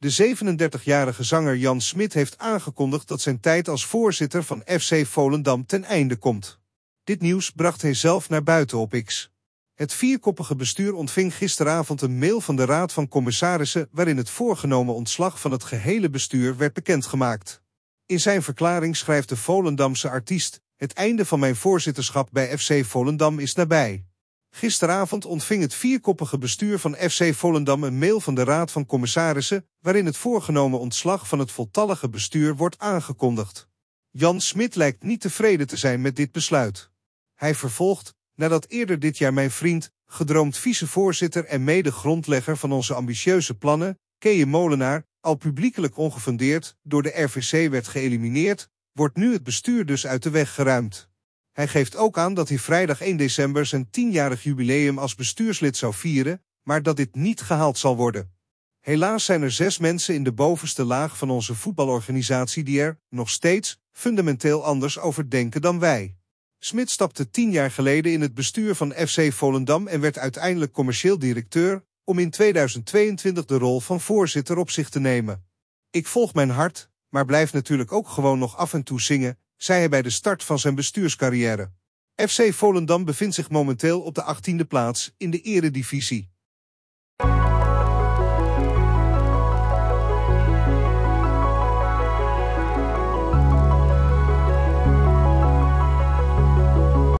De 37-jarige zanger Jan Smit heeft aangekondigd dat zijn tijd als voorzitter van FC Volendam ten einde komt. Dit nieuws bracht hij zelf naar buiten op X. Het vierkoppige bestuur ontving gisteravond een mail van de Raad van Commissarissen waarin het voorgenomen ontslag van het gehele bestuur werd bekendgemaakt. In zijn verklaring schrijft de Volendamse artiest: Het einde van mijn voorzitterschap bij FC Volendam is nabij. Gisteravond ontving het vierkoppige bestuur van FC Volendam een mail van de Raad van Commissarissen, waarin het voorgenomen ontslag van het voltallige bestuur wordt aangekondigd. Jan Smit lijkt niet tevreden te zijn met dit besluit. Hij vervolgt, nadat eerder dit jaar mijn vriend, gedroomd vicevoorzitter en mede-grondlegger van onze ambitieuze plannen, Keje Molenaar, al publiekelijk ongefundeerd door de RVC werd geëlimineerd, wordt nu het bestuur dus uit de weg geruimd. Hij geeft ook aan dat hij vrijdag 1 december zijn tienjarig jubileum als bestuurslid zou vieren, maar dat dit niet gehaald zal worden. Helaas zijn er zes mensen in de bovenste laag van onze voetbalorganisatie die er, nog steeds, fundamenteel anders over denken dan wij. Smit stapte tien jaar geleden in het bestuur van FC Volendam en werd uiteindelijk commercieel directeur, om in 2022 de rol van voorzitter op zich te nemen. Ik volg mijn hart, maar blijf natuurlijk ook gewoon nog af en toe zingen, zei hij bij de start van zijn bestuurscarrière. FC Volendam bevindt zich momenteel op de 18e plaats in de eredivisie.